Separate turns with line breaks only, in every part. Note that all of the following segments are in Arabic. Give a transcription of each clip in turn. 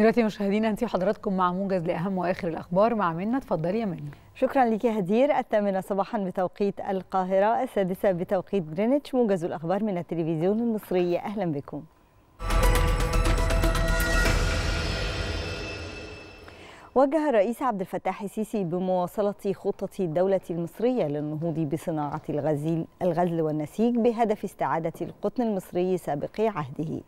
دلوقتي مشاهدينا انت وحضراتكم مع موجز لاهم واخر الاخبار مع منى اتفضلي يا منى شكرا لك يا هدير الثامنة صباحا بتوقيت القاهرة السادسة بتوقيت جرينتش موجز الأخبار من التلفزيون المصري أهلا بكم وجه الرئيس عبد الفتاح السيسي بمواصلة خطة الدولة المصرية للنهوض بصناعة الغزيل الغزل والنسيج بهدف استعادة القطن المصري سابق عهده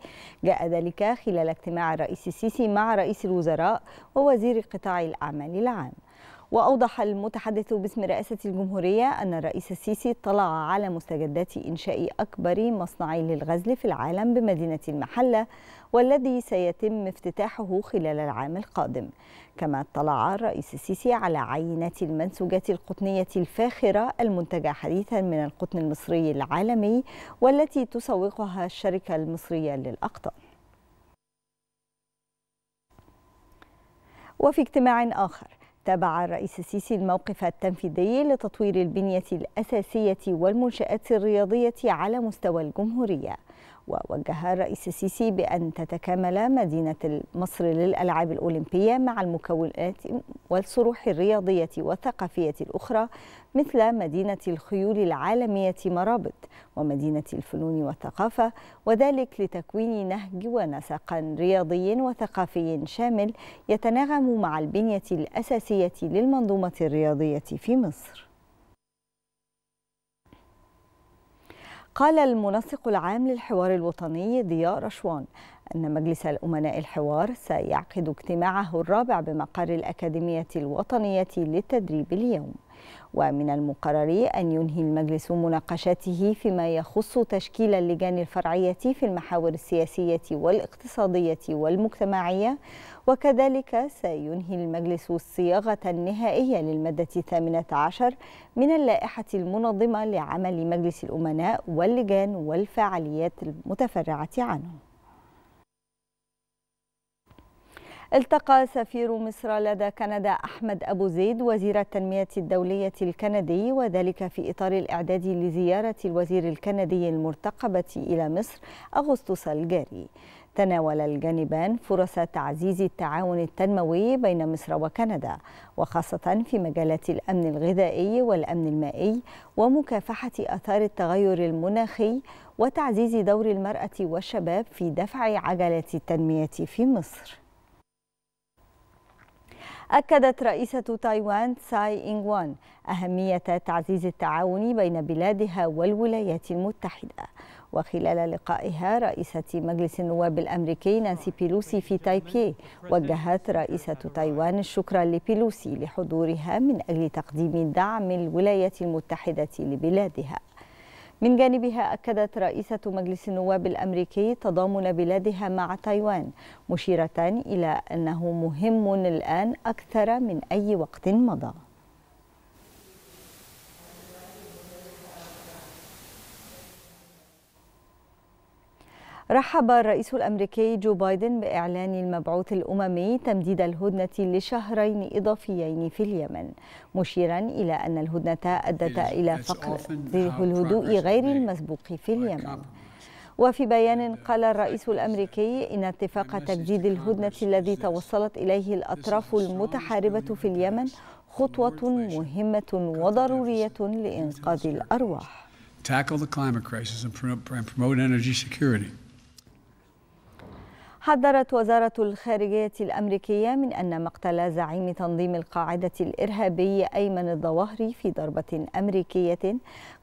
جاء ذلك خلال اجتماع الرئيس السيسي مع رئيس الوزراء ووزير قطاع الأعمال العام وأوضح المتحدث باسم رئاسة الجمهورية أن الرئيس السيسي اطلع على مستجدات إنشاء أكبر مصنع للغزل في العالم بمدينة المحلة والذي سيتم افتتاحه خلال العام القادم كما اطلع الرئيس السيسي على عينات المنسوجات القطنية الفاخرة المنتجة حديثا من القطن المصري العالمي والتي تسوقها الشركة المصرية للأقطان وفي اجتماع آخر تابع الرئيس السيسي الموقف التنفيذي لتطوير البنية الأساسية والمنشآت الرياضية على مستوى الجمهورية ووجه الرئيس السيسي بأن تتكامل مدينة مصر للألعاب الأولمبية مع المكونات والصروح الرياضية والثقافية الأخرى مثل مدينة الخيول العالمية مرابط ومدينة الفنون والثقافة وذلك لتكوين نهج ونسق رياضي وثقافي شامل يتناغم مع البنية الأساسية للمنظومة الرياضية في مصر قال المنسق العام للحوار الوطني ضياء رشوان أن مجلس الأمناء الحوار سيعقد اجتماعه الرابع بمقر الأكاديمية الوطنية للتدريب اليوم ومن المقرر أن ينهي المجلس مناقشاته فيما يخص تشكيل اللجان الفرعية في المحاور السياسية والاقتصادية والمجتمعية وكذلك سينهي المجلس الصياغة النهائية للمادة الثامنة عشر من اللائحة المنظمة لعمل مجلس الأمناء واللجان والفعاليات المتفرعة عنه التقى سفير مصر لدى كندا أحمد أبو زيد وزير التنمية الدولية الكندي وذلك في إطار الإعداد لزيارة الوزير الكندي المرتقبة إلى مصر أغسطس الجاري تناول الجانبان فرص تعزيز التعاون التنموي بين مصر وكندا وخاصة في مجالات الأمن الغذائي والأمن المائي ومكافحة أثار التغير المناخي وتعزيز دور المرأة والشباب في دفع عجلة التنمية في مصر أكدت رئيسة تايوان ساي إنغ وان أهمية تعزيز التعاون بين بلادها والولايات المتحدة وخلال لقائها رئيسة مجلس النواب الأمريكي نانسي بيلوسي في تايبيه وجهت رئيسة تايوان الشكر لبيلوسي لحضورها من أجل تقديم دعم الولايات المتحدة لبلادها من جانبها أكدت رئيسة مجلس النواب الأمريكي تضامن بلادها مع تايوان مشيرة إلى أنه مهم الآن أكثر من أي وقت مضى رحب الرئيس الأمريكي جو بايدن بإعلان المبعوث الأممي تمديد الهدنة لشهرين إضافيين في اليمن مشيرا إلى أن الهدنة أدت إلى فقر الهدوء غير المسبوق في اليمن وفي بيان uh, قال الرئيس الامريكي ان اتفاق تجديد الهدنه الذي توصلت اليه الاطراف المتحاربه في اليمن خطوه مهمه وضروريه لانقاذ الارواح. Tackle the climate crisis and promote energy security. حذرت وزارة الخارجية الأمريكية من أن مقتل زعيم تنظيم القاعدة الإرهابي أيمن الظواهري في ضربة أمريكية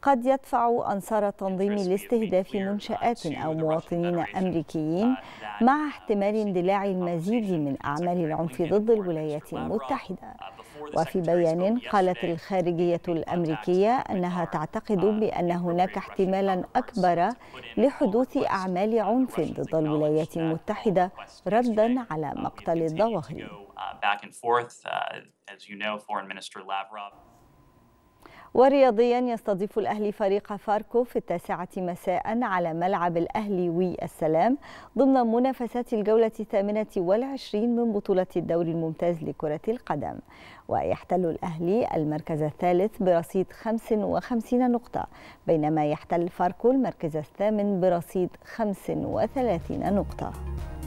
قد يدفع أنصار التنظيم لاستهداف منشآت أو مواطنين أمريكيين مع احتمال اندلاع المزيد من أعمال العنف uh, uh, ضد الولايات المتحدة وفي بيان قالت الخارجية الأمريكية أنها تعتقد بأن هناك احتمالا أكبر لحدوث أعمال عنف ضد الولايات المتحدة واحدة ردا على uh, مقتل الظواهري uh, uh, ورياضيا يستضيف الأهلي فريق فاركو في التاسعة مساء على ملعب الأهلي وي السلام ضمن منافسات الجولة الثامنة والعشرين من بطولة الدوري الممتاز لكرة القدم ويحتل الأهلي المركز الثالث برصيد 55 نقطة بينما يحتل فاركو المركز الثامن برصيد 35 نقطة